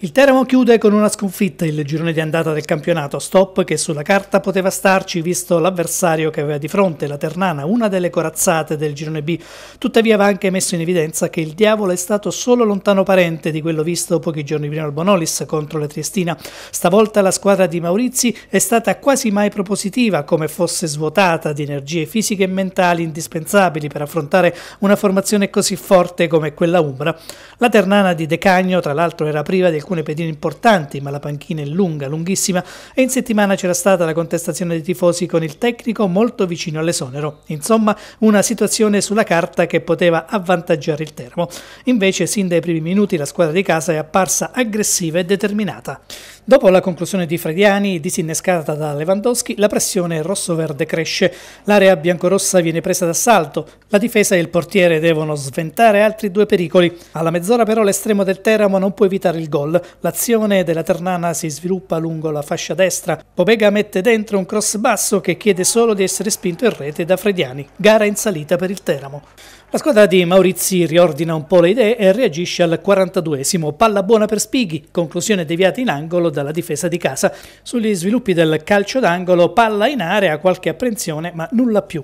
Il Teramo chiude con una sconfitta il girone di andata del campionato, stop che sulla carta poteva starci visto l'avversario che aveva di fronte, la Ternana, una delle corazzate del girone B. Tuttavia va anche messo in evidenza che il diavolo è stato solo lontano parente di quello visto pochi giorni prima al Bonolis contro la Triestina. Stavolta la squadra di Maurizi è stata quasi mai propositiva, come fosse svuotata di energie fisiche e mentali indispensabili per affrontare una formazione così forte come quella Umbra. La Ternana di De Cagno, tra l'altro, era priva del alcune pedine importanti, ma la panchina è lunga, lunghissima e in settimana c'era stata la contestazione dei tifosi con il tecnico molto vicino all'esonero. Insomma, una situazione sulla carta che poteva avvantaggiare il Teramo. Invece, sin dai primi minuti la squadra di casa è apparsa aggressiva e determinata. Dopo la conclusione di Frediani, disinnescata da Lewandowski, la pressione rosso-verde cresce. L'area biancorossa viene presa d'assalto. La difesa e il portiere devono sventare altri due pericoli. Alla mezz'ora però l'estremo del Teramo non può evitare il gol l'azione della Ternana si sviluppa lungo la fascia destra. Pobega mette dentro un cross basso che chiede solo di essere spinto in rete da Frediani. Gara in salita per il Teramo. La squadra di Maurizi riordina un po' le idee e reagisce al 42esimo. Palla buona per Spighi, conclusione deviata in angolo dalla difesa di casa. Sugli sviluppi del calcio d'angolo, palla in area, qualche apprensione ma nulla più.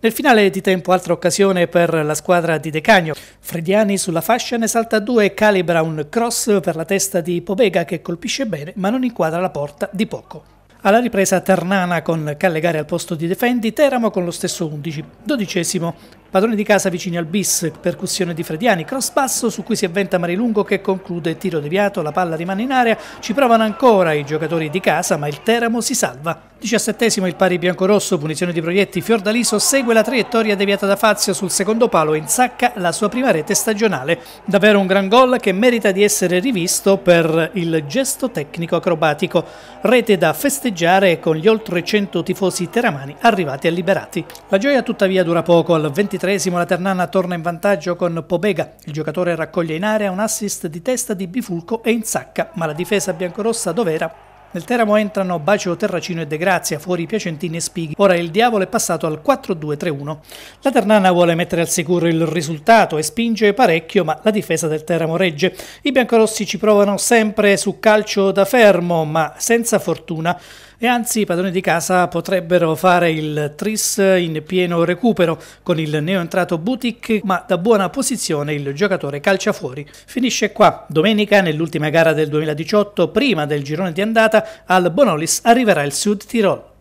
Nel finale di tempo altra occasione per la squadra di De Cagno. Frediani sulla fascia ne salta due e calibra un cross per la testa di Pobega che colpisce bene ma non inquadra la porta di poco. Alla ripresa Ternana con Callegari al posto di Defendi, Teramo con lo stesso 11, dodicesimo Padrone di casa vicini al bis, percussione di Frediani, cross basso su cui si avventa Marilungo che conclude tiro deviato, la palla rimane in area, ci provano ancora i giocatori di casa ma il Teramo si salva. Diciassettesimo il pari biancorosso, punizione di proietti, Fiordaliso segue la traiettoria deviata da Fazio sul secondo palo e insacca la sua prima rete stagionale. Davvero un gran gol che merita di essere rivisto per il gesto tecnico acrobatico. Rete da festeggiare con gli oltre 100 tifosi teramani arrivati a liberati. La gioia tuttavia dura poco, al 23 ventitreesimo la Ternana torna in vantaggio con Pobega, il giocatore raccoglie in area un assist di testa di Bifulco e insacca, ma la difesa biancorossa dov'era? Nel Teramo entrano Bacio, Terracino e De Grazia, fuori Piacentini e Spighi. Ora il diavolo è passato al 4-2-3-1. La Ternana vuole mettere al sicuro il risultato e spinge parecchio, ma la difesa del Teramo regge. I biancorossi ci provano sempre su calcio da fermo, ma senza fortuna. E anzi i padroni di casa potrebbero fare il tris in pieno recupero con il neoentrato Butic, ma da buona posizione il giocatore calcia fuori. Finisce qua. Domenica, nell'ultima gara del 2018, prima del girone di andata, al Bonolis arriverà il Sud Tirol.